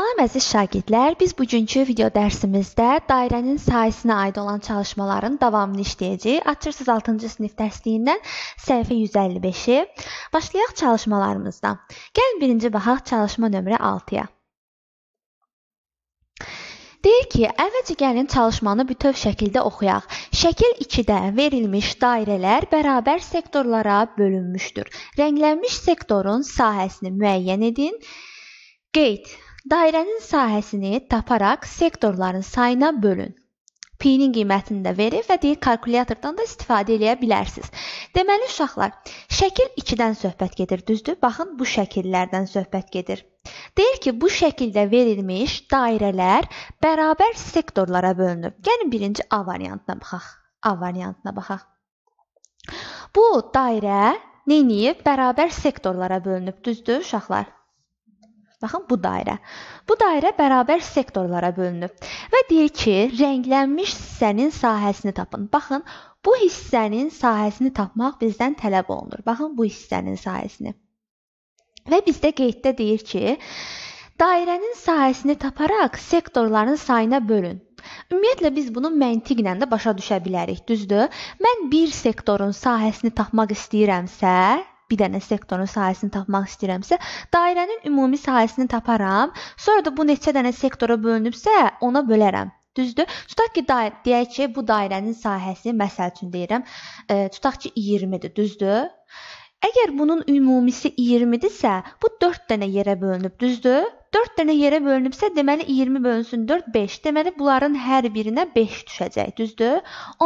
Salam əziz şagirdlər, biz bugünkü video dərsimizdə dairənin sayısına aid olan çalışmaların davamını işləyəcəyik. Açırsınız 6-cı sinif dərsliyindən səhifə 155-i. Başlayaq çalışmalarımızdan. Gəlin birinci baxaq çalışma nömrə 6-ya. Deyir ki, əvvəlcə gəlin çalışmanı bütöv şəkildə oxuyaq. Şəkil 2-də verilmiş dairələr bərabər sektorlara bölünmüşdür. Rənglənmiş sektorun sahəsini müəyyən edin. Qeyd Dairənin sahəsini taparaq sektorların sayına bölün. P-nin qiymətini də verir və deyir kalkulyatordan da istifadə edə bilərsiniz. Deməli uşaqlar, şəkil 2-dən söhbət gedir, düzdür? Baxın, bu şəkillərdən söhbət gedir. Deyir ki, bu şəkildə verilmiş dairələr bərabər sektorlara bölünür. Gəlin yəni, birinci A variantına baxaq. A variantına baxaq. Bu dairə nə edib? Bərabər sektorlara bölünüb, düzdür uşaqlar? Baxın bu dairə. Bu dairə bərabər sektorlara bölünüb və deyir ki, rənglənmiş hissənin sahəsini tapın. Baxın, bu hissənin sahəsini tapmaq bizdən tələb olunur. Baxın bu hissənin sahəsini. Və bizdə qeyddə deyir ki, dairənin sahəsini taparaq sektorların sayına bölün. Ümumiyyətlə biz bunu məntiqlə də başa düşə bilərik, düzdür? Mən bir sektorun sahəsini tapmaq istəyirəmsə, bir dənə sektorun sahəsini tapmaq istəyirəmsə, dairənin ümumi sahəsini taparam. Sonra da bu neçə dənə sektora bölünübsə, ona bölərəm. Düzdür? Tutaq ki, deyək ki, bu dairənin sahəsi məsəl üçün deyirəm, e, tutaq ki 20-dir, düzdür? Əgər bunun ümumisi 20-dirsə, bu 4 dənə yerə bölünüb, düzdür? 4 dənə yerə bölünübsə, deməli 20 bölünsün 4 5. Deməli bunların hər birinə 5 düşəcək, düzdür?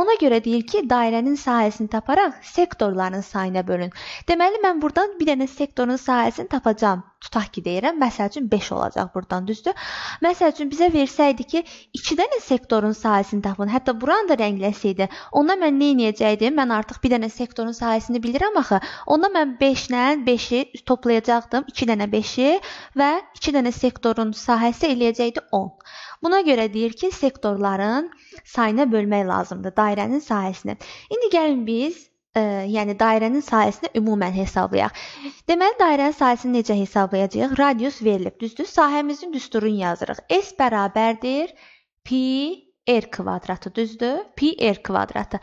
Ona görə deyir ki, dairənin sahəsini taparaq sektorların sayına bölün. Deməli mən burdan bir dənə sektorun sahəsini tapacağam tutaq ki deyirəm, məsəl üçün 5 olacaq burdan, düzdür? Məsəl üçün bizə versəydi ki, 2 dənə sektorun sahəsini tapın, hətta buranı da rəngləsəydi, onda mən nə edəcəydim? Mən artıq bir dənə sektorun sahəsini bilirəm axı. Onda mən 5 ilə 5-i toplayacaqdım, 2 dənə 5-i və 2 dənə sektorun sahəsi eləyəcəkdi 10. Buna görə deyir ki, sektorların sayına bölmək lazımdır dairənin sahəsini. İndi gəlin biz ə, yəni dairənin sayəsini ümumən hesablayaq. Deməli dairənin sayəsini necə hesablayacağıq? Radius verilib, düzdür? Sahəmizin düsturunu yazırıq. S bərabərdir pi r kvadratı, düzdür? Pi r kvadratı.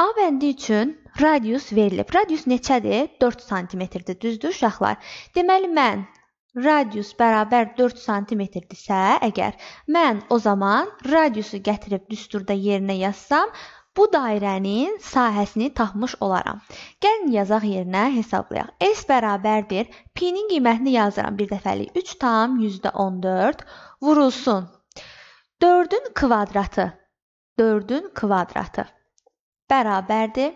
A bəndi üçün radius verilib. Radius neçədir? 4 sm-dir, düzdür uşaqlar? Deməli mən radius bərabər 4 sm-dirsə, əgər mən o zaman radiusu gətirib düsturda yerinə yazsam, Bu dairənin sahəsini tapmış olaram. Gəlin yazaq yerinə hesablayaq. S bərabərdir. P-nin qiymətini yazıram bir dəfəlik 3,14 vurulsun. 4-ün kvadratı. 4-ün kvadratı bərabərdir.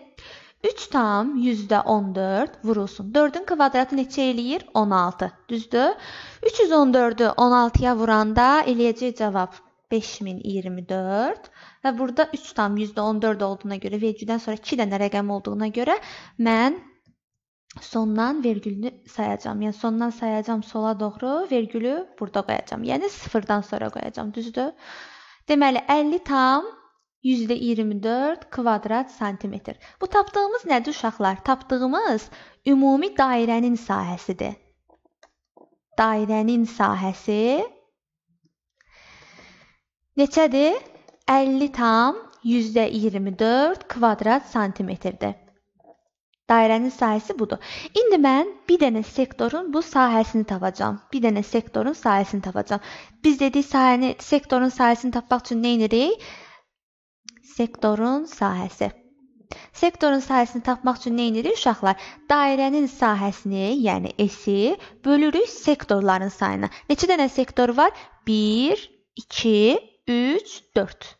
3 tam %14 vurulsun. 4-ün kvadratı neçə eləyir? 16. Düzdür? 314-ü 16-ya vuranda eləyəcək cavab 5024 və burada 3 tam %14 olduğuna görə vergüldən sonra 2 dənə rəqəm olduğuna görə mən sondan vergülünü sayacağam. Yəni sondan sayacağam sola doğru, vergülü burada qoyacağam. Yəni 0-dan sonra qoyacağam, düzdür? Deməli 50 tam %24 kvadrat santimetr. Bu tapdığımız nədir uşaqlar? Tapdığımız ümumi dairənin sahəsidir. Dairənin sahəsi neçədir? 50 tam %24 kvadrat santimetrdir. Dairənin sahəsi budur. İndi mən bir dənə sektorun bu sahəsini tapacağam. Bir dənə sektorun sahəsini tapacağam. Biz dedik sahəni, sektorun sahəsini tapmaq üçün nə edirik? Sektorun sahəsi. Sektorun sahəsini tapmaq üçün nə edirik uşaqlar? Dairənin sahəsini, yəni S-i bölürük sektorların sayına. Neçə dənə sektor var? 1, 2, 3, 4.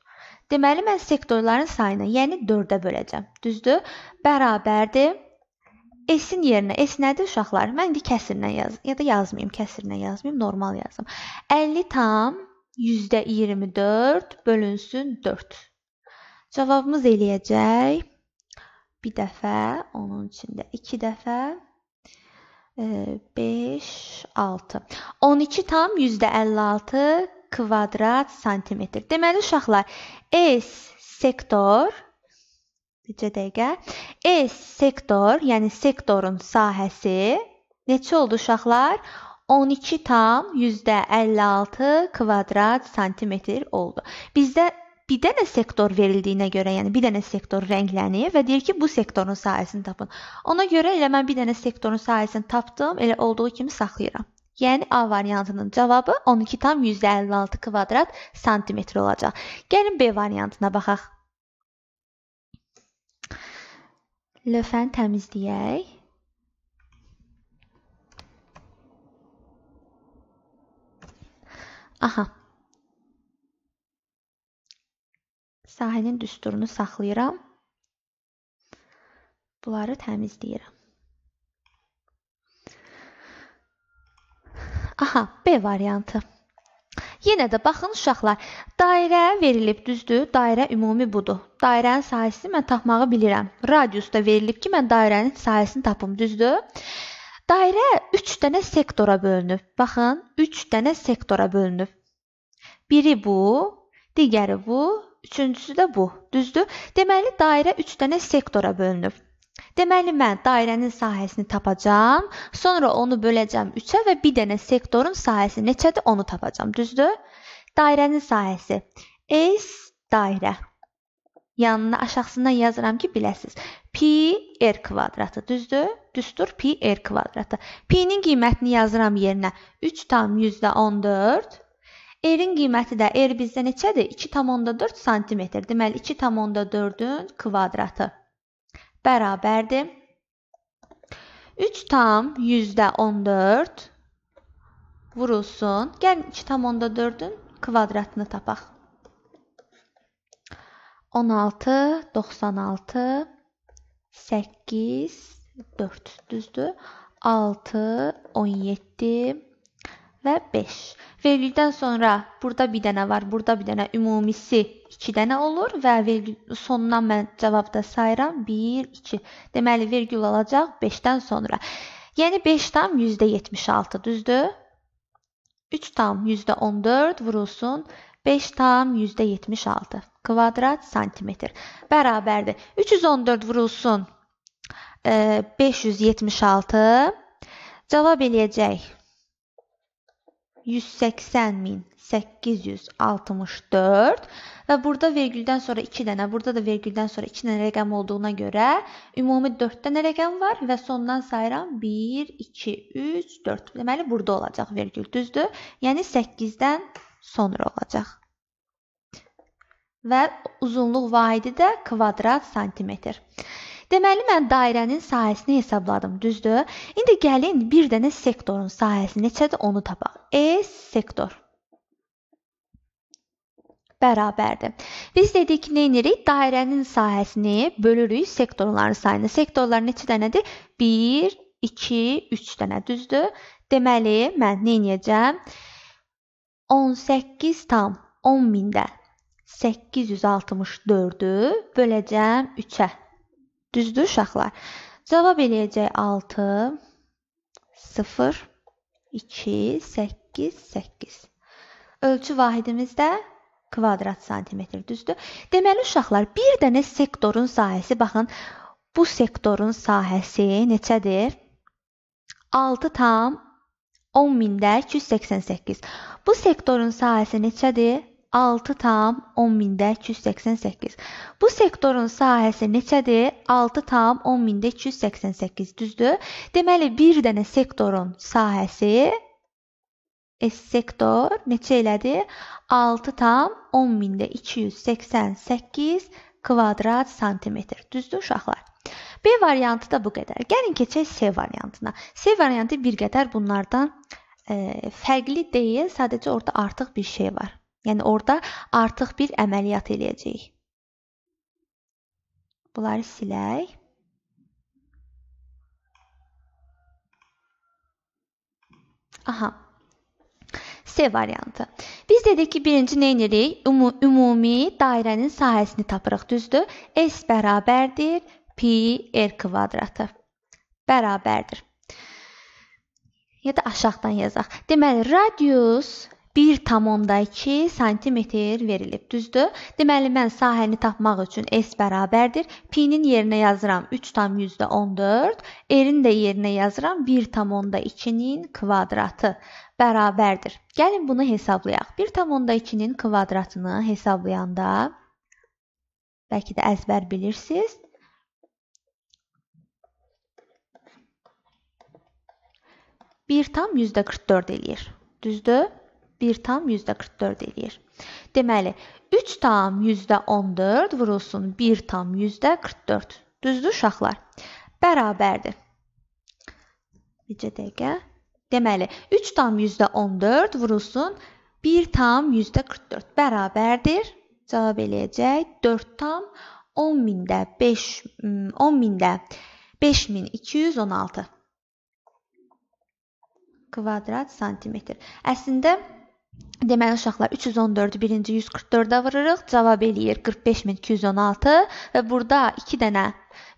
Deməli mən sektorların sayını, yəni 4-ə böləcəm. Düzdür? Bərabərdir. S-in yerinə S nədir uşaqlar? Mən indi kəsirlə yaz ya da yazmayım, kəsirlə yazmayım, normal yazım. 50 tam %24 bölünsün 4. Cavabımız eləyəcək bir dəfə, onun içində 2 dəfə 5 6. 12 tam %56 kvadrat santimetr. Deməli uşaqlar, S sektor necə dəqiqə? S sektor, yəni sektorun sahəsi neçə oldu uşaqlar? 12 tam %56 kvadrat santimetr oldu. Bizdə bir dənə sektor verildiyinə görə, yəni bir dənə sektor rənglənir və deyir ki, bu sektorun sahəsini tapın. Ona görə elə mən bir dənə sektorun sahəsini tapdım, elə olduğu kimi saxlayıram. Yəni A variantının cavabı 12,56 kvadrat santimetr olacaq. Gəlin B variantına baxaq. Lövhəni təmizləyək. Aha. Sahənin düsturunu saxlayıram. Bunları təmizləyirəm. Aha, B variantı. Yenə də baxın uşaqlar, dairə verilib, düzdür? Dairə ümumi budur. Dairənin sahəsini mən tapmağı bilirəm. Radius da verilib ki, mən dairənin sahəsini tapım, düzdür? Dairə 3 dənə sektora bölünüb. Baxın, 3 dənə sektora bölünüb. Biri bu, digəri bu, üçüncüsü də bu, düzdür? Deməli dairə 3 dənə sektora bölünüb. Deməli mən dairənin sahəsini tapacağam, sonra onu böləcəm 3-ə və bir dənə sektorun sahəsi neçədir onu tapacağam, düzdür? Dairənin sahəsi S dairə. Yanına aşağısından yazıram ki, biləsiz. P r kvadratı, düzdür? Düstur P r kvadratı. P-nin qiymətini yazıram yerinə 3,14 R-in qiyməti də R bizdə neçədir? 2,4 sm. Deməli 2,4-ün kvadratı bərabərdir. 3 tam yüzdə 14 vurulsun. Gəlin 2 tam onda 4-ün kvadratını tapaq. 16, 96, 8, 4 düzdür. 6, 17, 17 və 5. Vergüldən sonra burada bir dənə var, burada bir dənə ümumisi 2 dənə olur və vergül sondan mən cavabda sayıram 1 2. Deməli vergül alacaq 5-dən sonra. Yəni 5 tam %76 düzdür? 3 tam %14 vurulsun 5 tam %76 kvadrat santimetr bərabərdir. 314 vurulsun 576 cavab eləyəcək 180864 və burada vergüldən sonra 2 dənə, burada da vergüldən sonra 2 dənə rəqəm olduğuna görə ümumi 4 dənə rəqəm var və sondan sayıram 1 2 3 4. Deməli burada olacaq vergül, düzdür? Yəni 8-dən sonra olacaq. Və uzunluq vahidi də kvadrat santimetr. Deməli mən dairənin sahəsini hesabladım, düzdür? İndi gəlin bir dənə sektorun sahəsi neçədir onu tapaq. E sektor bərabərdir. Biz dedik, nə edirik? Dairənin sahəsini bölürük sektorların sayını. Sektorlar neçə dənədir? 1, 2, 3 dənə, düzdür? Deməli, mən nə edəcəm? 18 tam 10 mində 864-ü böləcəm 3-ə. Düzdür uşaqlar? Cavab eləyəcək 6 0 2 8 8. Ölçü vahidimiz də kvadrat santimetr, düzdür? Deməli uşaqlar, bir dənə sektorun sahəsi baxın, bu sektorun sahəsi neçədir? 6 tam 10 mində 288. Bu sektorun sahəsi neçədir? 6,10 mində 288. Bu sektorun sahəsi neçədir? 6,10 mində 288, düzdür? Deməli, bir dənə sektorun sahəsi S e, sektor neçə elədi? 6,10 mində 288 kvadrat santimetr. Düzdür uşaqlar? B variantı da bu qədər. Gəlin keçək C variantına. C variantı bir qədər bunlardan e, fərqli deyil, sadəcə orada artıq bir şey var. Yəni orada artıq bir əməliyyat eləyəcəyik. Bunları silək. Aha. C variantı. Biz dedik ki, birinci nə edirik? Ümu, ümumi dairənin sahəsini tapırıq, düzdür? S bərabərdir pi r kvadratı. Bərabərdir. Ya da aşağıdan yazaq. Deməli, radius 1,2 sm verilib, düzdür? Deməli mən sahəni tapmaq üçün S bərabərdir. P-nin yerinə yazıram 3,14, R-in də yerinə yazıram 1,2-nin kvadratı bərabərdir. Gəlin bunu hesablayaq. 1,2-nin kvadratını hesablayanda bəlkə də əzbər bilirsiniz. Bir tam yüzdə 44 eləyir. Düzdür? 1 tam %44 eləyir. Deməli, 3 tam %14 vurulsun 1 tam %44. Düzdür uşaqlar? Bərabərdir. Bircə dəqiqə. Deməli, 3 tam %14 vurulsun 1 tam %44 bərabərdir. Cavab eləyəcək 4 tam 10 mində 5 10 mində 5216 kvadrat santimetr. Əslində Deməli uşaqlar 314-ü birinci 144-ə vururuq. Cavab eləyir 45216 və burada 2 dənə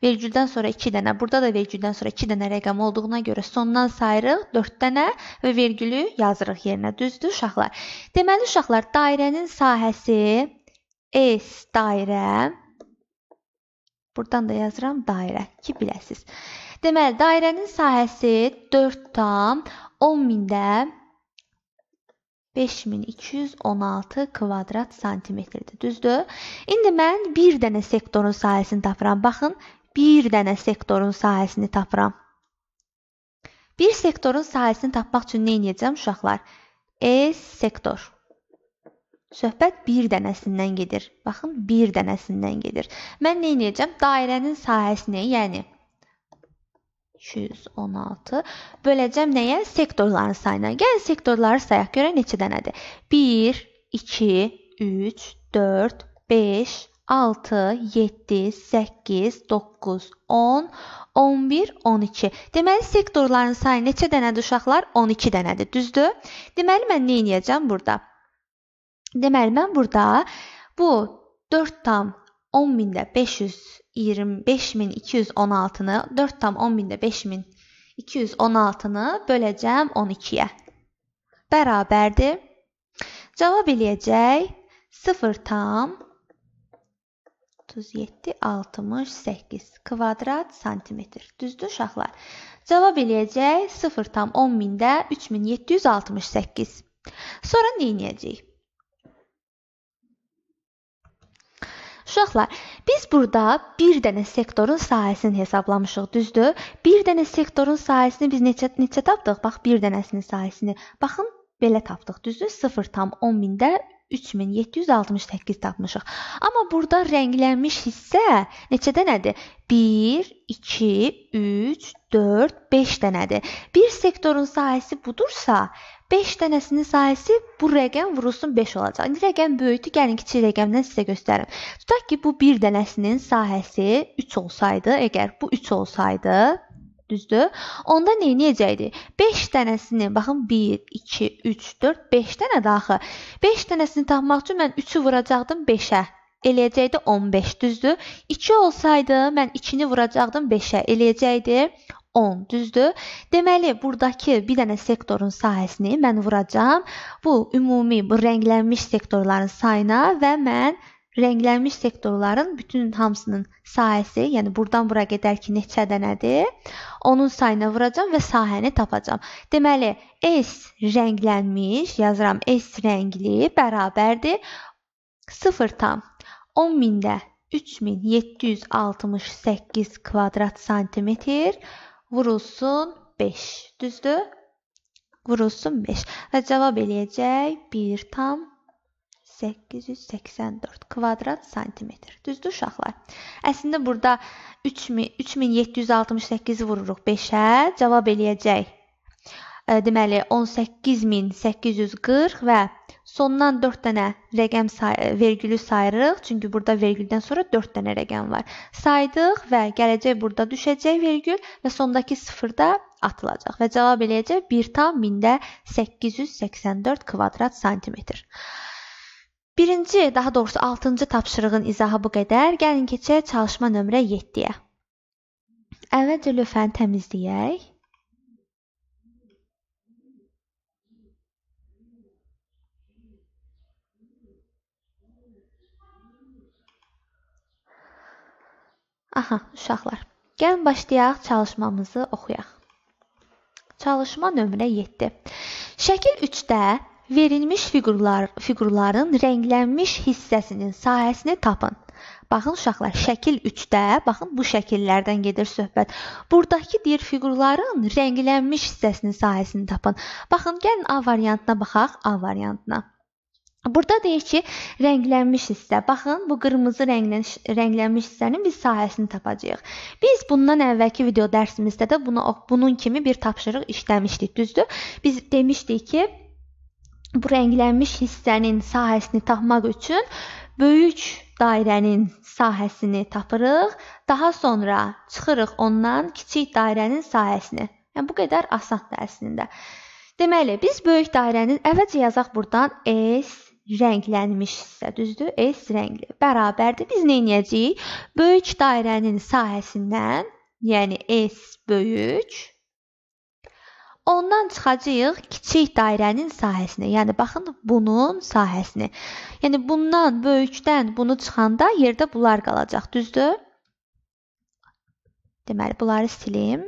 vergüldən sonra 2 dənə, burada da vergüldən sonra 2 dənə rəqəm olduğuna görə sondan sayırıq 4 dənə və vergülü yazırıq yerinə. Düzdür uşaqlar? Deməli uşaqlar dairənin sahəsi S dairə Burdan da yazıram dairə ki biləsiz. Deməli dairənin sahəsi 4 tam 10 mində 5216 kvadrat santimetrdir. Düzdür? İndi mən bir dənə sektorun sahəsini tapıram. Baxın, bir dənə sektorun sahəsini tapıram. Bir sektorun sahəsini tapmaq üçün nə edəcəm uşaqlar? E sektor. Söhbət bir dənəsindən gedir. Baxın, bir dənəsindən gedir. Mən nə edəcəm? Dairənin sahəsini, yəni 216 böləcəm nəyə? Sektorların sayına. Gəlin sektorları sayaq görə neçə dənədir? 1, 2, 3, 4, 5, 6, 7, 8, 9, 10, 11, 12. Deməli sektorların sayı neçə dənədir uşaqlar? 12 dənədir, düzdür? Deməli mən nə edəcəm burada? Deməli mən burada bu 4 tam 10.525.216-nı 4 tam 10.525.216-nı böləcəm 12-yə. Bərabərdir. Cavab eləyəcək 0 tam 37 68 kvadrat santimetr. Düzdür uşaqlar? Cavab eləyəcək 0 tam 10 mində 3768. Sonra nə edəcəyik? Uşaqlar, biz burada bir dənə sektorun sahəsini hesablamışıq, düzdür? Bir dənə sektorun sahəsini biz neçə neçə tapdıq? Bax, bir dənəsinin sahəsini. Baxın, belə tapdıq, düzdür? 0.10 mində 3768 tapmışıq. Amma burada rənglənmiş hissə neçə dənədir? 1, 2, 3, 4, 5 dənədir. Bir sektorun sahəsi budursa, 5 dənəsinin sayəsi bu rəqəm vurulsun 5 olacaq. İndi rəqəm böyükdür. Gəlin kiçik rəqəmdən sizə göstərim. Tutaq ki, bu 1 dənəsinin sahəsi 3 olsaydı, əgər bu 3 olsaydı, düzdür? Onda nə edəcəkdi? 5 dənəsini, baxın 1, 2, 3, 4, 5 dənə daxı. 5 dənəsini tapmaq üçün mən 3-ü vuracaqdım 5-ə eləyəcəkdi 15, düzdür? 2 olsaydı mən 2-ni vuracaqdım 5-ə, eləyəcəkdi 10, düzdür? Deməli, burdakı bir dənə sektorun sahəsini mən vuracağam. Bu ümumi bu rənglənmiş sektorların sayına və mən rənglənmiş sektorların bütün hamısının sayəsi, yəni burdan bura qədər ki, neçə dənədir, onun sayına vuracam və sahəni tapacam. Deməli, S rənglənmiş, yazıram S rəngli bərabərdir 0.10 mində 3768 kvadrat santimetr vurulsun 5. Düzdür? Vurulsun 5. Və cavab eləyəcək 1 tam 884 kvadrat santimetr. Düzdür uşaqlar? Əslində burada 3768 vururuq 5-ə, cavab eləyəcək. E, deməli 18840 və Sondan 4 dənə rəqəm say vergülü sayırıq. Çünki burada vergüldən sonra 4 dənə rəqəm var. Saydıq və gələcək burada düşəcək vergül və sondakı 0 da atılacaq və cavab eləyəcək 1 tam 1884 kvadrat santimetr. Birinci, daha doğrusu 6-cı tapşırığın izahı bu qədər. Gəlin keçək çalışma nömrə 7-yə. Əvvəlcə lövhəni təmizləyək. Aha, uşaqlar. Gəlin başlayaq çalışmamızı oxuyaq. Çalışma nömrə 7. Şəkil 3-də verilmiş fiqurlar, fiqurların rənglənmiş hissəsinin sahəsini tapın. Baxın uşaqlar, şəkil 3-də, baxın bu şəkillərdən gedir söhbət. Burdakı deyir fiqurların rənglənmiş hissəsinin sahəsini tapın. Baxın, gəlin A variantına baxaq, A variantına. Burada deyir ki, rənglənmiş hissə. Baxın, bu qırmızı rənglə rənglənmiş hissənin biz sahəsini tapacağıq. Biz bundan əvvəlki video dərsimizdə də bunu bunun kimi bir tapşırıq işləmişdik, düzdür? Biz demişdik ki, bu rənglənmiş hissənin sahəsini tapmaq üçün böyük dairənin sahəsini tapırıq, daha sonra çıxırıq ondan kiçik dairənin sahəsini. Yəni bu qədər asandır əslində. Deməli, biz böyük dairənin əvvəlcə yazaq burdan S rənglənmişsə, düzdür? S rəngli bərabərdir. Biz nə edəcəyik? Böyük dairənin sahəsindən, yəni S böyük Ondan çıxacağıq kiçik dairənin sahəsinə. Yəni baxın bunun sahəsini. Yəni bundan böyükdən bunu çıxanda yerdə bunlar qalacaq, düzdür? Deməli bunları silim.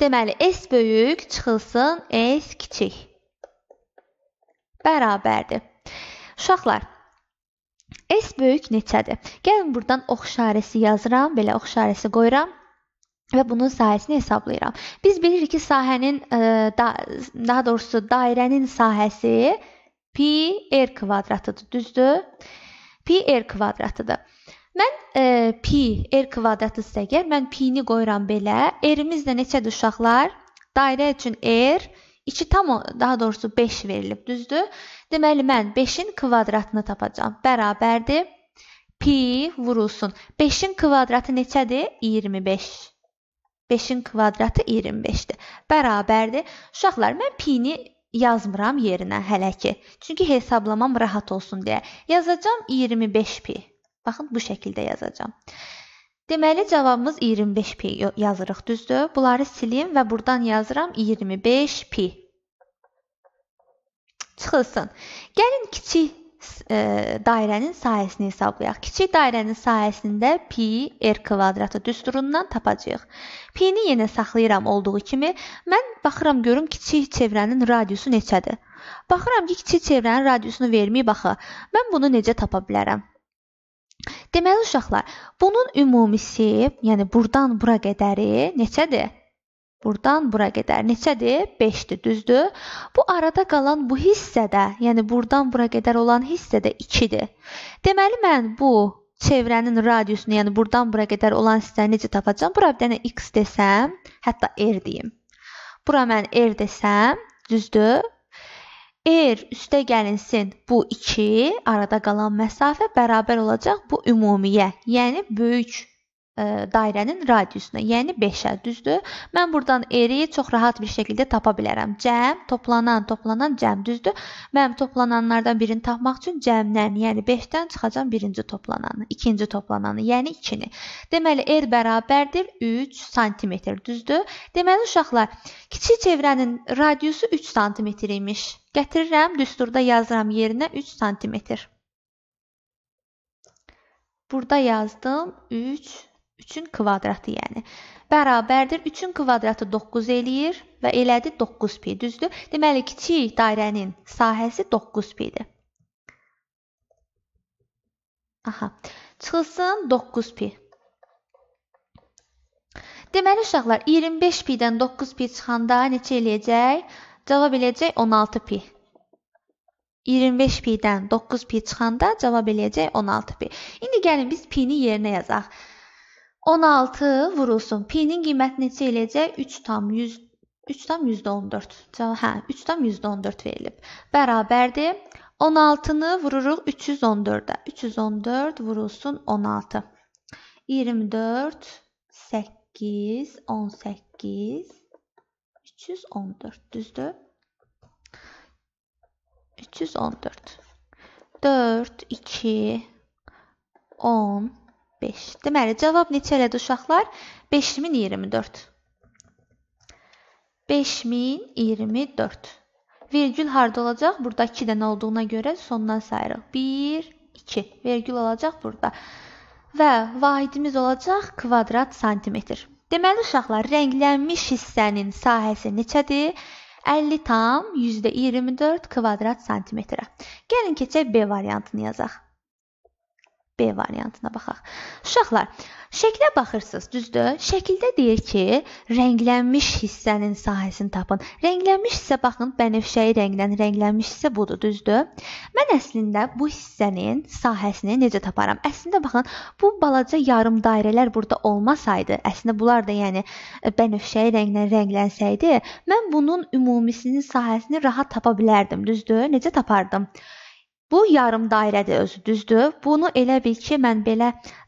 Deməli S böyük çıxılsın S kiçik. Bərabərdir. Uşaqlar, S böyük neçədir? Gəlin buradan ox işarəsi yazıram, belə ox işarəsi qoyuram və bunun sahəsini hesablayıram. Biz bilirik ki, sahənin e, da, daha doğrusu dairənin sahəsi pi r kvadratıdır, düzdür? Pi r kvadratıdır. Mən e, pi r kvadratıdırsə əgər mən pi-ni qoyuram belə. R-imiz də neçədir uşaqlar? Dairə üçün r 2 tam daha doğrusu 5 verilib, düzdür? Deməli mən 5-in kvadratını tapacağam. Bərabərdir pi vurulsun. 5-in kvadratı neçədir? 25. 5-in kvadratı 25-dir. Bərabərdir. Uşaqlar, mən pi-ni yazmıram yerinə hələ ki. Çünki hesablamam rahat olsun deyə. Yazacağam 25 pi. Baxın, bu şəkildə yazacağam. Deməli cavabımız 25 pi yazırıq, düzdür? Bunları silim və burdan yazıram 25 pi çıxılsın. Gəlin kiçik e, dairənin sayəsini hesablayaq. Kiçik dairənin sayəsində pi r kvadratı düsturundan tapacağıq. Pi-ni yenə saxlayıram olduğu kimi. Mən baxıram görüm kiçik çevrənin radiusu neçədir. Baxıram ki, kiçik çevrənin radiusunu verməyib axı. Mən bunu necə tapa bilərəm? Deməli uşaqlar, bunun ümumisi, yəni burdan bura qədəri neçədir? Burdan bura qədər neçədir? 5-dir, düzdür? Bu arada qalan bu hissədə, yəni burdan bura qədər olan hissədə 2-dir. Deməli mən bu çevrənin radiusunu, yəni burdan bura qədər olan hissəni necə tapacağam? Bura bir dənə x desəm, hətta r deyim. Bura mən r desəm, düzdür? R üstə gəlinsin bu 2, arada qalan məsafə bərabər olacaq bu ümumiyə, yəni böyük E, dairənin radiusuna, yəni 5-ə, düzdür? Mən burdan eri çox rahat bir şəkildə tapa bilərəm. Cəm, toplanan, toplanan cəm, düzdür? Mən toplananlardan birini tapmaq üçün cəmdən, yəni 5-dən çıxacam birinci toplananı, ikinci toplananı, yəni 2-ni. Deməli er bərabərdir 3 sm, düzdür? Deməli uşaqlar, kiçik çevrənin radiusu 3 sm imiş. Gətirirəm, düsturda yazıram yerinə 3 sm. Burada yazdım 3 3-ün kvadratı yəni. Bərabərdir 3-ün kvadratı 9 eləyir və elədi 9p, düzdür? Deməli kiçik dairənin sahəsi 9p-dir. Aha. Çıxılsın 9p. Deməli uşaqlar 25 pi-dən 9 pi çıxanda neçə eləyəcək? Cavab eləyəcək 16 pi. 25 pi-dən 9 pi çıxanda cavab eləyəcək 16 pi. İndi gəlin biz pi-ni yerinə yazaq. 16 vurulsun. P-nin qiyməti neçə eləyəcək? 3 tam 100 3 tam %14. Cavab hə, 3 tam %14 verilib. Bərabərdir. 16-nı vururuq 314-ə. 314 vurulsun 16. 24 8 18 314 düzdür? 314 4 2 10 5. Deməli, cavab neçə elədi uşaqlar? 5024. 5024. Vergül harda olacaq? Burada 2 dənə olduğuna görə sondan sayırıq. 1, 2. Vergül olacaq burada. Və vahidimiz olacaq kvadrat santimetr. Deməli, uşaqlar, rənglənmiş hissənin sahəsi neçədir? 50 tam %24 kvadrat santimetrə. Gəlin keçək B variantını yazaq. B variantına baxaq. Uşaqlar, şəklə baxırsınız, düzdür? Şəkildə deyir ki, rənglənmiş hissənin sahəsini tapın. Rənglənmiş hissə baxın, bənövşəyi rəngdən rənglənmiş hissə budur, düzdür? Mən əslində bu hissənin sahəsini necə taparam? Əslində baxın, bu balaca yarım dairələr burada olmasaydı, əslində bunlar da yəni e, bənövşəyi rənglə rənglənsəydi, mən bunun ümumisinin sahəsini rahat tapa bilərdim, düzdür? Necə tapardım? Bu yarım dairədir özü, düzdür? Bunu elə bil ki, mən belə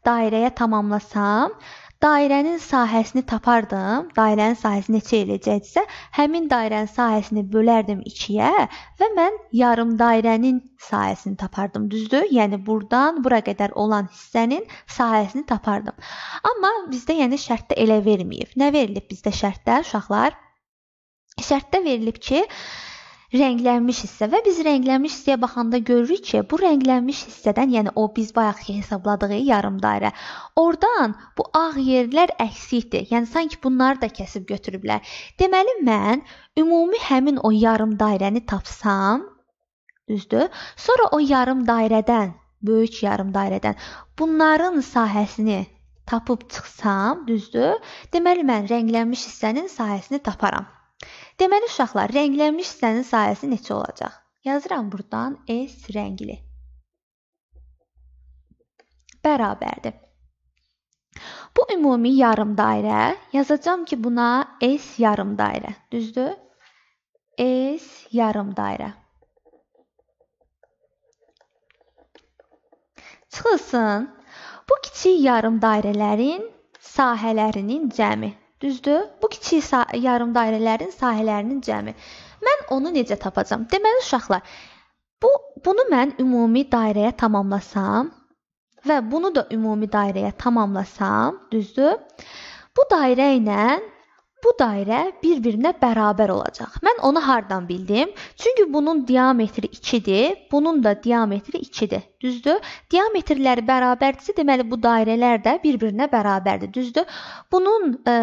dairəyə tamamlasam, dairənin sahəsini tapardım. Dairənin sahəsi neçə eləyəcəksə, həmin dairənin sahəsini bölərdim 2-yə və mən yarım dairənin sahəsini tapardım, düzdür? Yəni burdan bura qədər olan hissənin sahəsini tapardım. Amma bizdə yəni şərtdə elə verməyib. Nə verilib bizdə şərtdə uşaqlar? Şərtdə verilib ki, rənglənmiş hissə və biz rənglənmiş hissəyə baxanda görürük ki, bu rənglənmiş hissədən, yəni o biz bayaq hesabladığı yarım dairə, oradan bu ağ yerlər əksikdir. Yəni sanki bunları da kəsib götürüblər. Deməli mən ümumi həmin o yarım dairəni tapsam, düzdür? Sonra o yarım dairədən, böyük yarım dairədən bunların sahəsini tapıb çıxsam, düzdür? Deməli mən rənglənmiş hissənin sahəsini taparam. Deməli uşaqlar, rənglənmiş hissənin sayəsi neçə olacaq? Yazıram burdan S rəngli. Bərabərdir. Bu ümumi yarım dairə, yazacağam ki, buna S yarım dairə, düzdür? S yarım dairə. Çıxılsın. Bu kiçik yarım dairələrin sahələrinin cəmi Düzdür? Bu kiçik yarım dairələrin sahələrinin cəmi. Mən onu necə tapacağam? Deməli uşaqlar, bu bunu mən ümumi dairəyə tamamlasam və bunu da ümumi dairəyə tamamlasam, düzdür? Bu dairə ilə Bu dairə bir-birinə bərabər olacaq. Mən onu hardan bildim? Çünki bunun diametri 2-dir, bunun da diametri 2-dir. Düzdür? Diametrləri bərabərdirsə, deməli bu dairələr də bir-birinə bərabərdir, düzdür? Bunun e,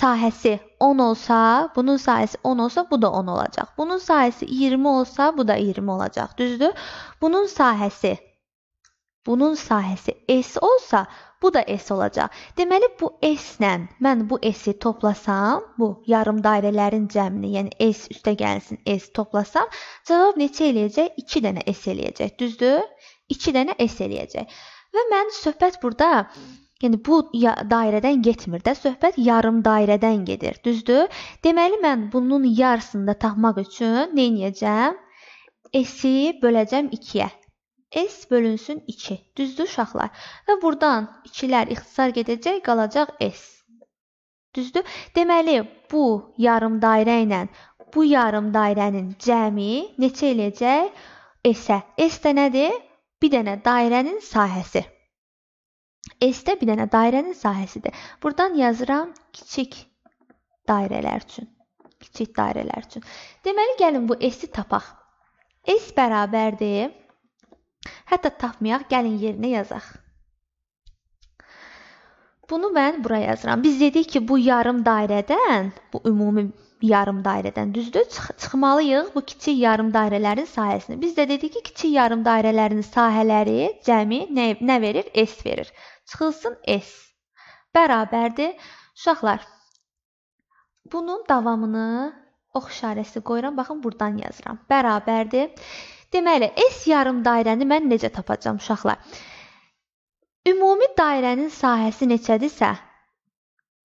sahəsi 10 olsa, bunun sahəsi 10 olsa, bu da 10 olacaq. Bunun sahəsi 20 olsa, bu da 20 olacaq, düzdür? Bunun sahəsi bunun sahəsi S olsa, Bu da S olacaq. Deməli bu S-lə mən bu S-i toplasam, bu yarım dairələrin cəmini, yəni S üstə gəlsin S toplasam, cavab neçə eləyəcək? 2 dənə S eləyəcək, düzdür? 2 dənə S eləyəcək. Və mən söhbət burada Yəni bu dairədən getmir də, söhbət yarım dairədən gedir, düzdür? Deməli mən bunun yarısını da tapmaq üçün nə edəcəm? S-i böləcəm 2-yə. S bölünsün 2. Düzdür uşaqlar? Və burdan 2-lər ixtisar gedəcək, qalacaq S. Düzdür? Deməli, bu yarım dairə ilə bu yarım dairənin cəmi neçə eləyəcək? S-ə. S də nədir? Bir dənə dairənin sahəsi. S-də bir dənə dairənin sahəsidir. Burdan yazıram kiçik dairələr üçün. Kiçik dairələr üçün. Deməli, gəlin bu S-i tapaq. S bərabərdir Hətta tapmayaq, gəlin yerinə yazaq. Bunu mən bura yazıram. Biz dedik ki, bu yarım dairədən, bu ümumi yarım dairədən düzdür? Çıx çıxmalıyıq bu kiçik yarım dairələrin sahəsini. Biz də dedik ki, kiçik yarım dairələrin sahələri cəmi nə, nə verir? S verir. Çıxılsın S. Bərabərdir. Uşaqlar, bunun davamını ox işarəsi qoyuram. Baxın, burdan yazıram. Bərabərdir. Deməli, S yarım dairəni mən necə tapacağam uşaqlar? Ümumi dairənin sahəsi neçədirsə,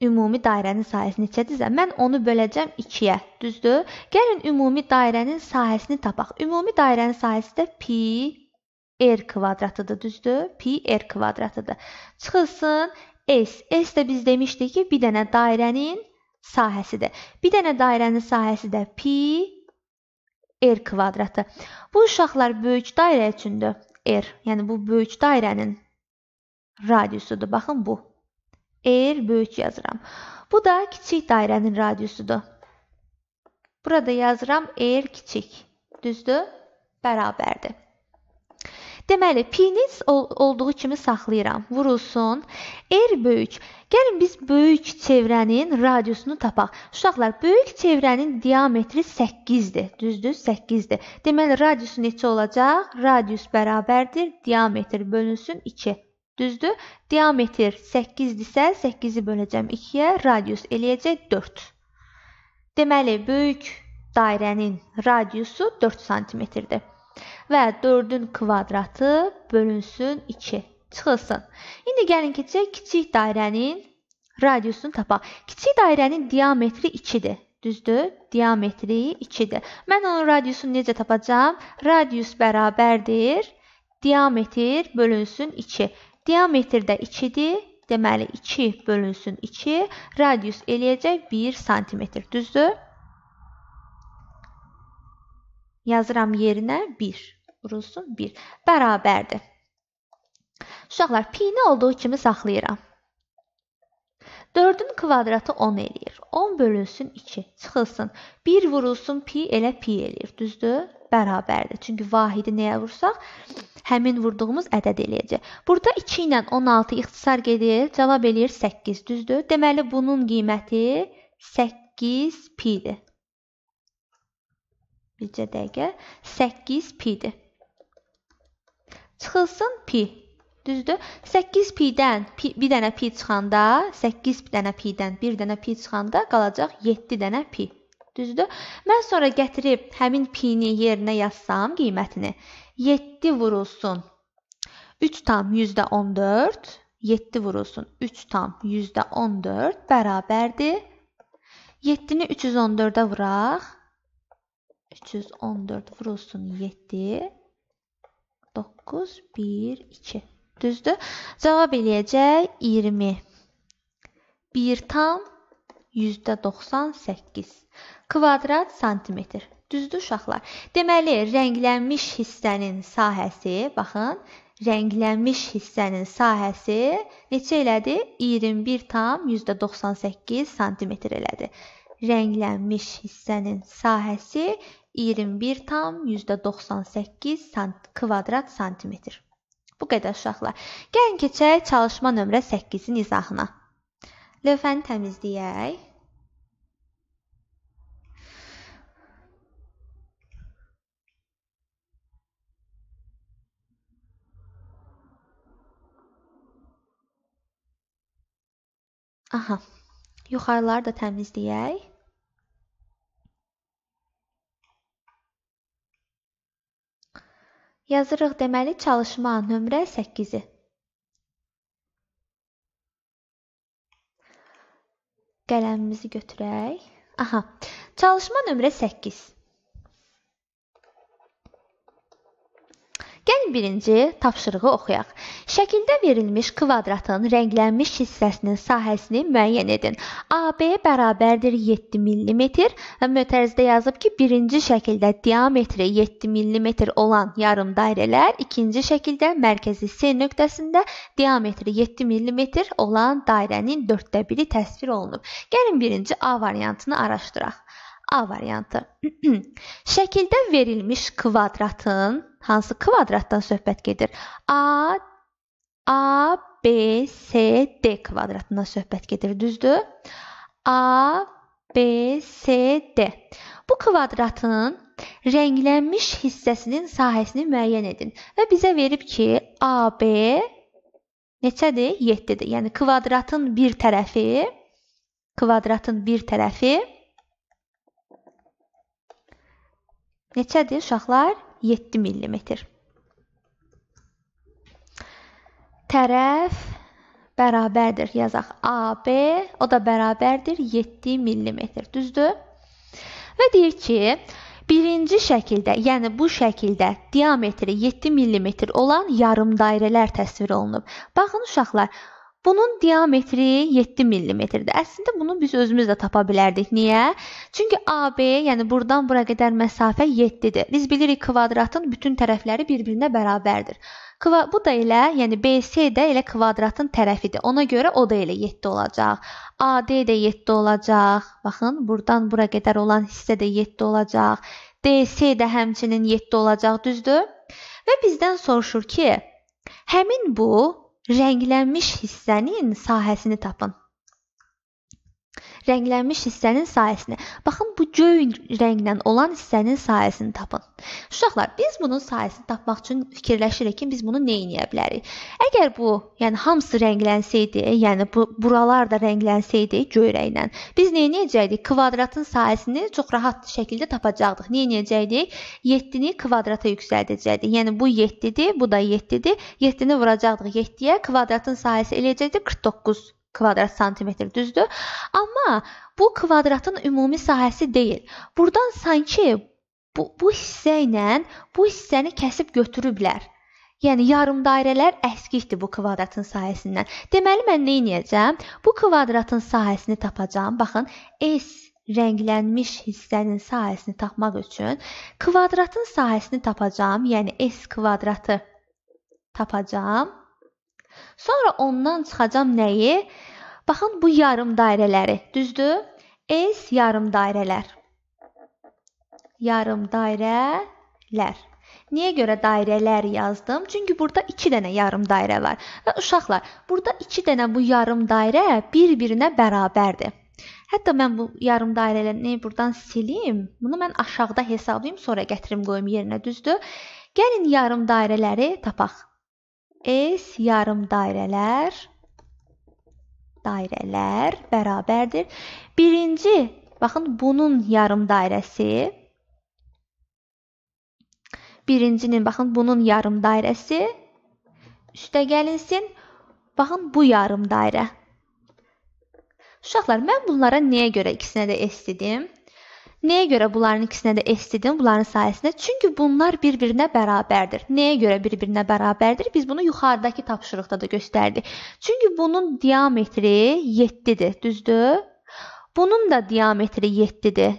ümumi dairənin sahəsi neçədirsə, mən onu böləcəm 2-yə, düzdür? Gəlin ümumi dairənin sahəsini tapaq. Ümumi dairənin sahəsi də pi r kvadratıdır, düzdür? Pi r kvadratıdır. Çıxılsın S. S də biz demişdik ki, bir dənə dairənin sahəsidir. Bir dənə dairənin sahəsi də pi r kvadratı. Bu uşaqlar böyük dairə üçündür. R, yəni bu böyük dairənin radiusudur. Baxın bu. R böyük yazıram. Bu da kiçik dairənin radiusudur. Burada yazıram R kiçik. Düzdür? Bərabərdir. Deməli, piniz olduğu kimi saxlayıram. Vurulsun. R böyük. Gəlin biz böyük çevrənin radiusunu tapaq. Uşaqlar, böyük çevrənin diametri 8-dir. Düzdür? 8-dir. Deməli, radiusu neçə olacaq? Radius bərabərdir diametr bölünsün 2. Düzdür? Diametr 8-dirsə, 8-i böləcəm 2-yə, radius eləyəcək 4. Deməli, böyük dairənin radiusu 4 sm-dir və 4-ün kvadratı bölünsün 2 çıxılsın. İndi gəlin keçək kiçik dairənin radiusunu tapaq. Kiçik dairənin diametri 2-dir. Düzdür? Diametri 2-dir. Mən onun radiusunu necə tapacağam? Radius bərabərdir diametr bölünsün 2. Diametr də 2-dir. Deməli 2 bölünsün 2, radius eləyəcək 1 sm. Düzdür? Yazıram yerinə 1. Vurulsun 1. Bərabərdir. Uşaqlar, pi-ni olduğu kimi saxlayıram. 4-ün kvadratı 10 eləyir. 10 bölünsün 2, çıxılsın. 1 vurulsun pi elə pi eləyir, düzdür? Bərabərdir. Çünki vahidi nəyə vursaq, həmin vurduğumuz ədəd eləyəcək. Burada 2 ilə 16 ixtisar gedir, cavab eləyir 8, düzdür? Deməli bunun qiyməti 8 pidir bircə dəqiqə 8 pi-dir. Çıxılsın pi. Düzdür? 8 pi-dən pi, bir dənə pi çıxanda, 8 dənə pi-dən bir dənə pi çıxanda qalacaq 7 dənə pi. Düzdür? Mən sonra gətirib həmin pi-ni yerinə yazsam qiymətini 7 vurulsun 3 tam %14, 7 vurulsun 3 tam %14 bərabərdir. 7-ni 314-ə vuraq. 314 vurulsun 7 9 1 2. Düzdür? Cavab eləyəcək 20. 1 tam %98 kvadrat santimetr. Düzdür uşaqlar? Deməli, rənglənmiş hissənin sahəsi, baxın, rənglənmiş hissənin sahəsi neçə elədi? 21 tam %98 santimetr elədi. Rənglənmiş hissənin sahəsi 21 tam %98 kvadrat santimetr. Bu qədər uşaqlar. Gəlin keçək çalışma nömrə 8-in izahına. Lövhəni təmizləyək. Aha. Yuxarıları da təmizləyək. Yazırıq deməli çalışma nömrə 8-i. Qələmimizi götürək. Aha. Çalışma nömrə 8. Gəlin birinci tapşırığı oxuyaq. Şəkildə verilmiş kvadratın rənglənmiş hissəsinin sahəsini müəyyən edin. AB bərabərdir 7 mm və mötərizdə yazıb ki, birinci şəkildə diametri 7 mm olan yarım dairələr, ikinci şəkildə mərkəzi C nöqtəsində diametri 7 mm olan dairənin 4də biri təsvir olunub. Gəlin birinci A variantını araşdıraq. A variantı. Şəkildə verilmiş kvadratın hansı kvadratdan söhbət gedir? A A B C D kvadratından söhbət gedir, düzdür? A B C D. Bu kvadratın rənglənmiş hissəsinin sahəsini müəyyən edin və bizə verib ki, AB neçədir? 7-dir. Yəni kvadratın bir tərəfi kvadratın bir tərəfi Neçədir uşaqlar? 7 mm. Tərəf bərabərdir. Yazaq AB, o da bərabərdir 7 mm. Düzdür? Və deyir ki, birinci şəkildə, yəni bu şəkildə diametri 7 mm olan yarım dairələr təsvir olunub. Baxın uşaqlar, Bunun diametri 7 millimetrdir. Əslində bunu biz özümüz də tapa bilərdik. Niyə? Çünki AB, yəni burdan bura qədər məsafə 7-dir. Biz bilirik kvadratın bütün tərəfləri bir-birinə bərabərdir. Kva bu da elə, yəni BC də elə kvadratın tərəfidir. Ona görə o da elə 7 olacaq. AD də 7 olacaq. Baxın, burdan bura qədər olan hissə də 7 olacaq. DC də həmçinin 7 olacaq, düzdür? Və bizdən soruşur ki, həmin bu Rənglənmiş hissənin sahəsini tapın rənglənmiş hissənin sayəsini. Baxın bu göy rənglə olan hissənin sayəsini tapın. Uşaqlar, biz bunun sayəsini tapmaq üçün fikirləşirik ki, biz bunu nə edə bilərik? Əgər bu, yəni hamısı rənglənsəydi, yəni bu buralar da rənglənsəydi göy rənglə, biz nə edəcəkdik? Kvadratın sayəsini çox rahat şəkildə tapacaqdıq. Nə edəcəkdik? 7-ni kvadrata yüksəldəcəkdik. Yəni bu 7-dir, bu da 7-dir. 7-ni vuracaqdıq 7-yə, kvadratın sayəsi eləyəcəkdi 49 kvadrat santimetr düzdür? Amma bu kvadratın ümumi sahəsi deyil. Burdan sanki bu, bu hissə ilə bu hissəni kəsib götürüblər. Yəni yarım dairələr əskikdir bu kvadratın sahəsindən. Deməli mən nə edəcəm? Bu kvadratın sahəsini tapacağam. Baxın, S rənglənmiş hissənin sahəsini tapmaq üçün kvadratın sahəsini tapacağam. Yəni S kvadratı tapacağam. Sonra ondan çıxacam nəyi? Baxın bu yarım dairələri, düzdür? S yarım dairələr. Yarım dairələr. Niyə görə dairələr yazdım? Çünki burada 2 dənə yarım dairə var. Və uşaqlar, burada 2 dənə bu yarım dairə bir-birinə bərabərdir. Hətta mən bu yarım dairəni burdan silim. Bunu mən aşağıda hesablayım, sonra gətirim qoyum yerinə, düzdür? Gəlin yarım dairələri tapaq. S yarım dairələr dairələr bərabərdir. Birinci, baxın bunun yarım dairəsi birincinin baxın bunun yarım dairəsi üstə gəlinsin. Baxın bu yarım dairə. Uşaqlar, mən bunlara niyə görə ikisinə də S dedim? Nəyə görə bunların ikisinə də S dedim, bunların sayəsində? Çünki bunlar bir-birinə bərabərdir. Nəyə görə bir-birinə bərabərdir? Biz bunu yuxarıdakı tapşırıqda da göstərdik. Çünki bunun diametri 7-dir, düzdür? Bunun da diametri 7-dir.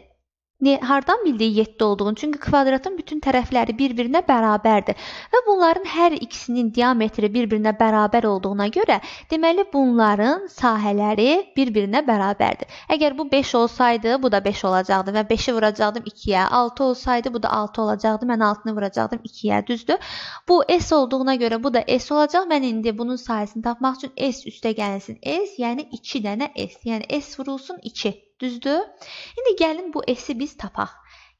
Hardan bildik 7 olduğunu? Çünki kvadratın bütün tərəfləri bir-birinə bərabərdir və bunların hər ikisinin diametri bir-birinə bərabər olduğuna görə, deməli bunların sahələri bir-birinə bərabərdir. Əgər bu 5 olsaydı, bu da 5 olacaqdı və 5-i vuracaqdım 2-yə. 6 olsaydı, bu da 6 olacaqdı. Mən 6-nı vuracaqdım 2-yə, düzdür? Bu S olduğuna görə bu da S olacaq. Mən indi bunun sayəsini tapmaq üçün S üstə gəlsin S, yəni 2 dənə S, yəni S vurulsun 2. Düzdür? İndi gəlin bu S-i biz tapaq.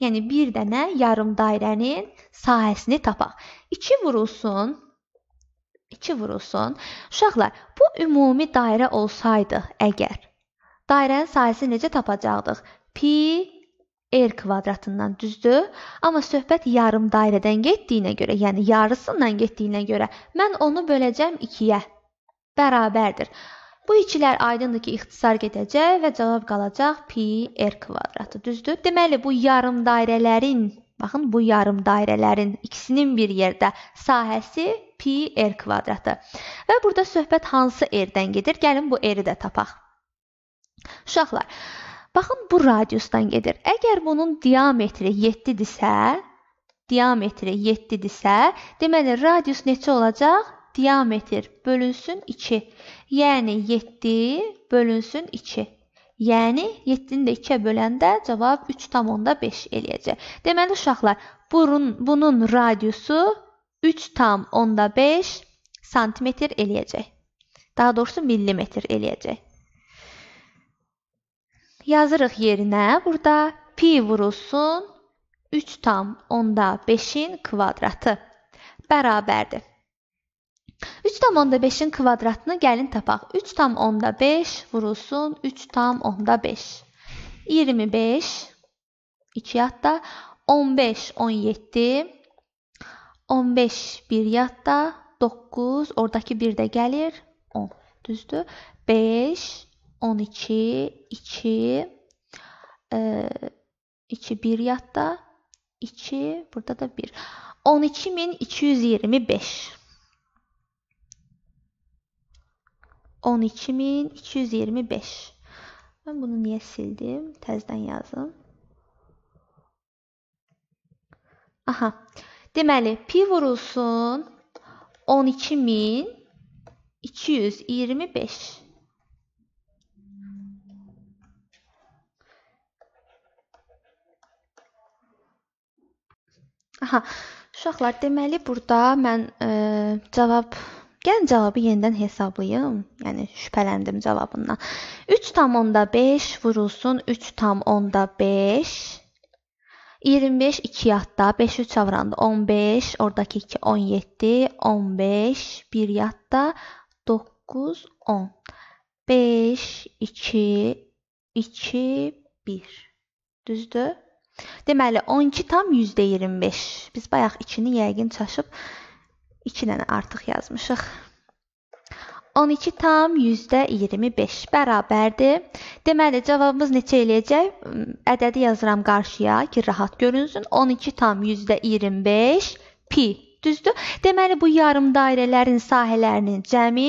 Yəni bir dənə yarım dairənin sahəsini tapaq. 2 vurulsun 2 vurulsun. Uşaqlar, bu ümumi dairə olsaydı əgər dairənin sahəsini necə tapacaqdıq? Pi r kvadratından düzdür? Amma söhbət yarım dairədən getdiyinə görə, yəni yarısından getdiyinə görə mən onu böləcəm 2-yə. Bərabərdir. Bu ikilər aydındır ki, ixtisar gedəcək və cavab qalacaq πr kvadratı, düzdür? Deməli bu yarım dairələrin, baxın bu yarım dairələrin ikisinin bir yerdə sahəsi πr kvadratı. Və burada söhbət hansı r-dən gedir? Gəlin bu r-i də tapaq. Uşaqlar, baxın bu radiusdan gedir. Əgər bunun diametri 7-dirsə, diametri 7-dirsə, deməli radius neçə olacaq? diametr bölünsün 2. Yəni 7 bölünsün 2. Yəni 7-ni də 2-yə böləndə cavab 3.5 eləyəcək. Deməli uşaqlar, burun, bunun radiusu 3.5 sm eləyəcək. Daha doğrusu millimetr eləyəcək. Yazırıq yerinə burada pi vurulsun 3.5-in kvadratı bərabərdir. 3,5-in kvadratını gəlin tapaq. 3,5 vurulsun 3,5. 25 2 yadda 15 17 15 1 yadda 9 oradakı 1 də gəlir 10. Düzdür? 5 12 2 e, 2 1 yadda 2 burada da 1 12225 12225. Mən bunu niyə sildim? Təzədən yazım. Aha. Deməli, pi vurulsun 12225. Aha. Uşaqlar, deməli burada mən ə, e, cavab Gəlin cavabı yenidən hesablayım. Yəni şübhələndim cavabından. 3.5 vurulsun 3.5 25 2 yadda, 5 3 avranda 15, oradakı 2 17, 15 1 yadda, 9 10. 5 2 2 1. Düzdür? Deməli 12 tam %25. Biz bayaq 2-ni yəqin çaşıb 2 dənə artıq yazmışıq. 12 tam %25 bərabərdir. Deməli cavabımız neçə eləyəcək? Hmm, ədədi yazıram qarşıya ki, rahat görünsün. 12 tam %25 pi. Düzdür? Deməli bu yarım dairələrin sahələrinin cəmi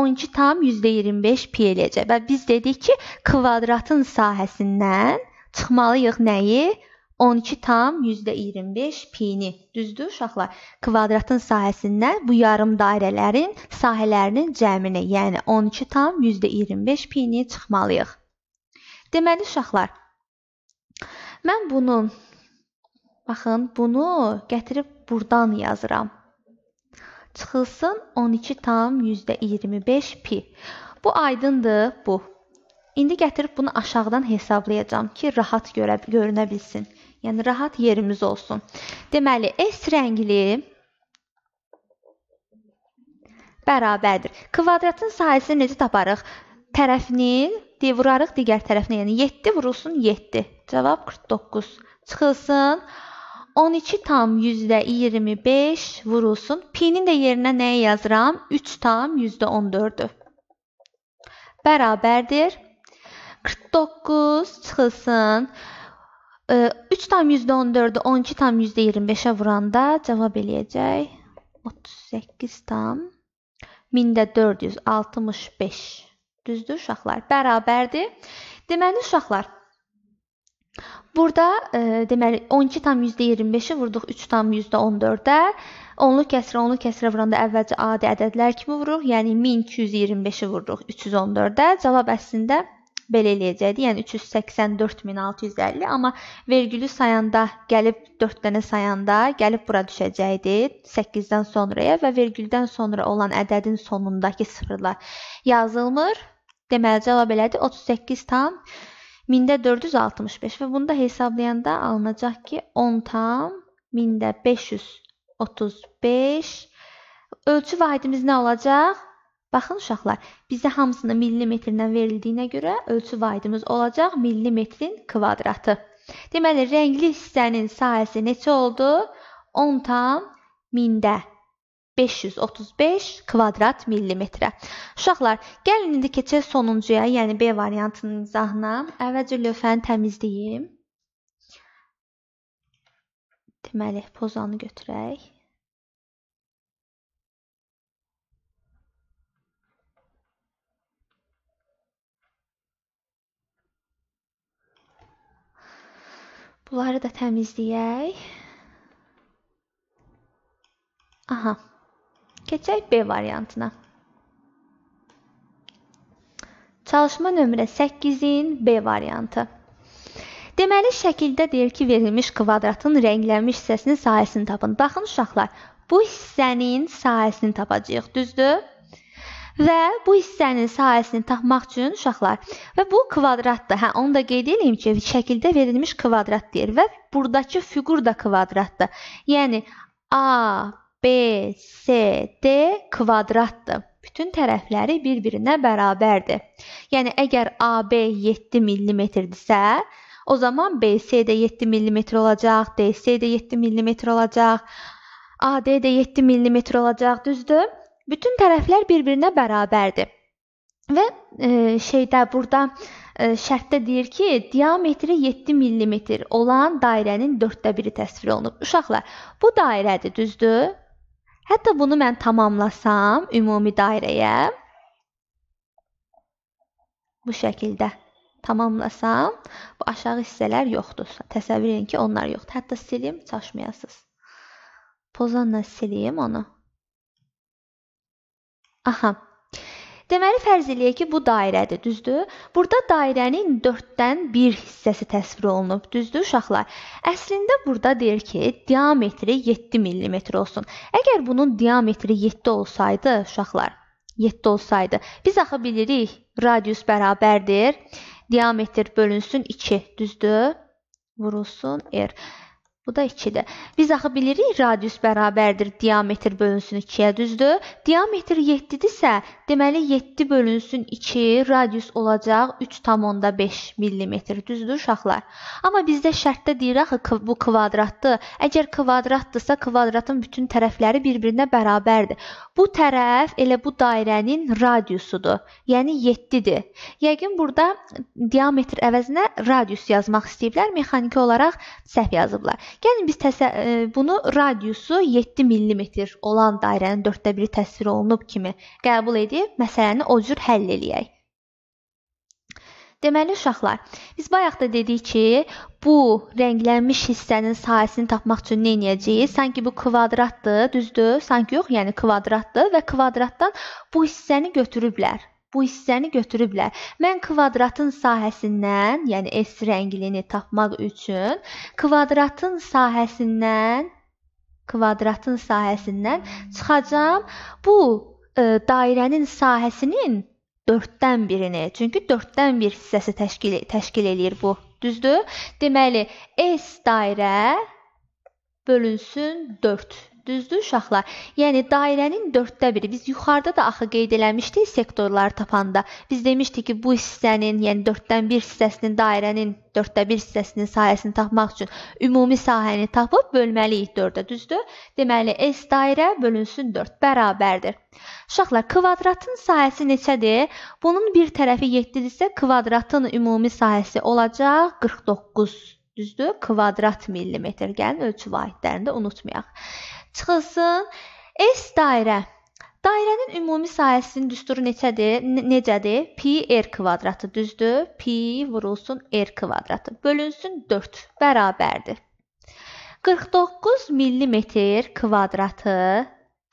12 tam %25 pi eləyəcək. Və biz dedik ki, kvadratın sahəsindən çıxmalıyıq nəyi? 12,25 pini. Düzdür uşaqlar? Kvadratın sahəsindən bu yarım dairələrin sahələrinin cəmini, yəni 12,25 pini çıxmalıyıq. Deməli uşaqlar, mən bunu baxın, bunu gətirib burdan yazıram. Çıxılsın 12,25 pi. Bu aydındır, bu. İndi gətirib bunu aşağıdan hesablayacağam ki, rahat görə görünə bilsin. Yəni rahat yerimiz olsun. Deməli, S rəngli bərabərdir. Kvadratın sahəsini necə taparıq? Tərəfinin D vurarıq digər tərəfinə, yəni 7 vurulsun 7. Cavab 49. Çıxılsın 12 tam %25 vurulsun. P-nin də yerinə nəyə yazıram? 3 tam %14-ü. Bərabərdir. 49 çıxılsın 49. 3,14-ü 12,25-ə vuranda cavab eləyəcək 38 tam 1465. Düzdür uşaqlar? Bərabərdir. Deməli uşaqlar Burada e, deməli 12,25-i vurduq 3,14-ə. Onluq kəsrə, onluq kəsrə vuranda əvvəlcə adi ədədlər kimi vururuq. Yəni 1225-i vururuq 314-ə. Cavab əslində 1425 belə eləyəcəkdi. Yəni 384650, amma vergülü sayanda gəlib 4 dənə sayanda gəlib bura düşəcəkdi 8-dən sonraya və vergüldən sonra olan ədədin sonundakı sıfırlar yazılmır. Deməli cavab elədi 38 tam 1465 və bunu da hesablayanda alınacaq ki 10 tam 1535 ölçü vahidimiz nə olacaq? Baxın uşaqlar, bizə hamısını millimetrdən verildiyinə görə ölçü vahidimiz olacaq millimetrin kvadratı. Deməli, rəngli hissənin sayəsi neçə oldu? 10 tam mində 535 kvadrat millimetrə. Uşaqlar, gəlin indi keçək sonuncuya, yəni B variantının izahına. Əvvəlcə lövhəni təmizləyim. Deməli, pozanı götürək. Bunları da təmizləyək. Aha. Keçək B variantına. Çalışma nömrə 8-in B variantı. Deməli, şəkildə deyir ki, verilmiş kvadratın rənglənmiş hissəsinin sayəsini tapın. Baxın uşaqlar, bu hissənin sayəsini tapacağıq, düzdür? və bu hissənin sahəsini tapmaq üçün uşaqlar və bu kvadratdır. Hə, onu da qeyd edeyim ki, şəkildə verilmiş kvadrat deyir və burdakı fiqur da kvadratdır. Yəni A, B, C, D kvadratdır. Bütün tərəfləri bir-birinə bərabərdir. Yəni əgər AB 7 mm-dirsə, o zaman BC də 7 mm olacaq, DC də 7 mm olacaq, AD də 7 mm olacaq, düzdür? Bütün tərəflər bir-birinə bərabərdir. Və e, şeydə burada e, şərtdə deyir ki, diametri 7 mm olan dairənin 4də biri təsvir olunub. Uşaqlar, bu dairədir, düzdür? Hətta bunu mən tamamlasam ümumi dairəyə bu şəkildə tamamlasam, bu aşağı hissələr yoxdur. Təsəvvür edin ki, onlar yoxdur. Hətta silim, çaşmayasınız. Pozanla sileyim onu. Aha. Deməli fərz eləyək ki, bu dairədir, düzdür? Burada dairənin 4-dən 1 hissəsi təsvir olunub, düzdür uşaqlar? Əslində burada deyir ki, diametri 7 mm olsun. Əgər bunun diametri 7 olsaydı, uşaqlar, 7 olsaydı, biz axı bilirik, radius bərabərdir diametr bölünsün 2, düzdür? Vurulsun r. Er. Bu da 2-dir. Biz axı bilirik radius bərabərdir diametr bölünsün 2-yə, düzdür? Diametr 7-dirsə, deməli 7 bölünsün 2 radius olacaq 3.5 mm, düzdür uşaqlar? Amma bizdə şərtdə deyir axı bu kvadratdır. Əgər kvadratdırsa, kvadratın bütün tərəfləri bir-birinə bərabərdir. Bu tərəf elə bu dairənin radiusudur. Yəni 7-dir. Yəqin burada diametr əvəzinə radius yazmaq istəyiblər, mexaniki olaraq səhv yazıblar. Gəlin biz təsə, e, bunu radiusu 7 mm olan dairənin 4də biri təsvir olunub kimi qəbul edib məsələni o cür həll eləyək. Deməli uşaqlar, biz bayaq da dedik ki, bu rənglənmiş hissənin sahəsini tapmaq üçün nə edəcəyik? Sanki bu kvadratdır, düzdür? Sanki yox, yəni kvadratdır və kvadratdan bu hissəni götürüblər bu hissəni götürüblər. Mən kvadratın sahəsindən, yəni S rənglini tapmaq üçün kvadratın sahəsindən kvadratın sahəsindən çıxacam. Bu e, dairənin sahəsinin 4-dən birini. Çünki 4-dən 1 hissəsi təşkil təşkil eləyir bu. Düzdür? Deməli S dairə bölünsün 4 Düzdür uşaqlar? Yəni dairənin 4də biri. Biz yuxarıda da axı qeyd eləmişdik sektorları tapanda. Biz demişdik ki, bu hissənin, yəni 4-dən 1 hissəsinin dairənin 4də 1 hissəsinin sayəsini tapmaq üçün ümumi sahəni tapıb bölməliyik 4-ə, düzdür? Deməli S dairə bölünsün 4 bərabərdir. Uşaqlar, kvadratın sayəsi neçədir? Bunun bir tərəfi 7-dirsə, kvadratın ümumi sayəsi olacaq 49. Düzdür? Kvadrat millimetr. Gəlin ölçü vahidlərini də unutmayaq. Çıxılsın. S dairə. Dairənin ümumi sahəsinin düsturu neçədir? Necədir? Pi r kvadratı, düzdür? Pi vurulsun r kvadratı. Bölünsün 4 bərabərdir. 49 millimetr kvadratı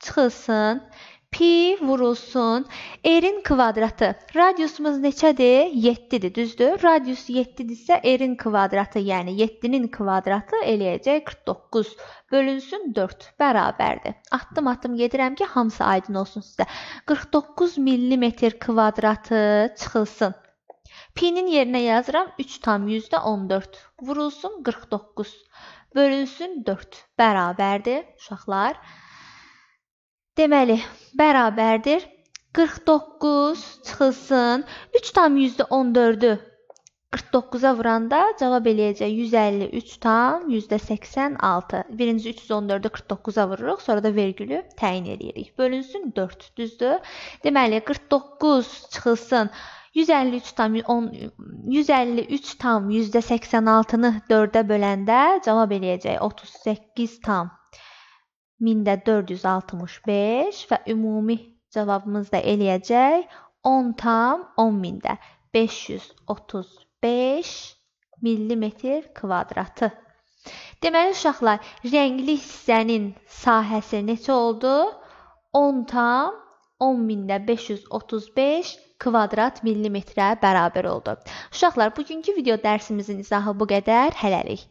çıxılsın pi vurulsun r-in kvadratı. Radiusumuz neçədir? 7-dir, düzdür? Radius 7-dirsə r-in kvadratı, yəni 7-nin kvadratı eləyəcək 49 bölünsün 4 bərabərdir. Addım-addım gedirəm ki, hamısı aydın olsun sizə. 49 mm kvadratı çıxılsın. Pi'nin yerinə yazıram 3 tam %14 vurulsun 49 bölünsün 4 bərabərdir uşaqlar. Deməli, bərabərdir 49 çıxılsın 3,14-ü 49-a vuranda cavab eləyəcək 153 tam %86. Birinci 314-ü 49-a vururuq, sonra da vergülü təyin edirik. Bölünsün 4, düzdür? Deməli 49 çıxılsın 153 tam 10 153 tam %86-nı 4-ə böləndə cavab eləyəcək 38 tam 1465 və ümumi cavabımız da eləyəcək 10 tam 10 mində 535 millimetr kvadratı. Deməli uşaqlar, rəngli hissənin sahəsi neçə oldu? 10 tam 10 mində 535 kvadrat millimetrə bərabər oldu. Uşaqlar, bugünkü video dərsimizin izahı bu qədər. Hələlik.